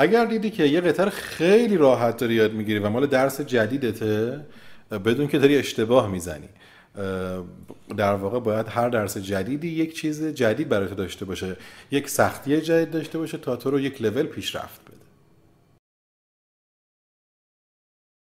اگر دیدی که یه قطر خیلی راحت داری یاد میگیری و مال درس جدیدته بدون که داری اشتباه میزنی در واقع باید هر درس جدیدی یک چیز جدید برای تو داشته باشه یک سختی جدید داشته باشه تا تو رو یک لول پیشرفت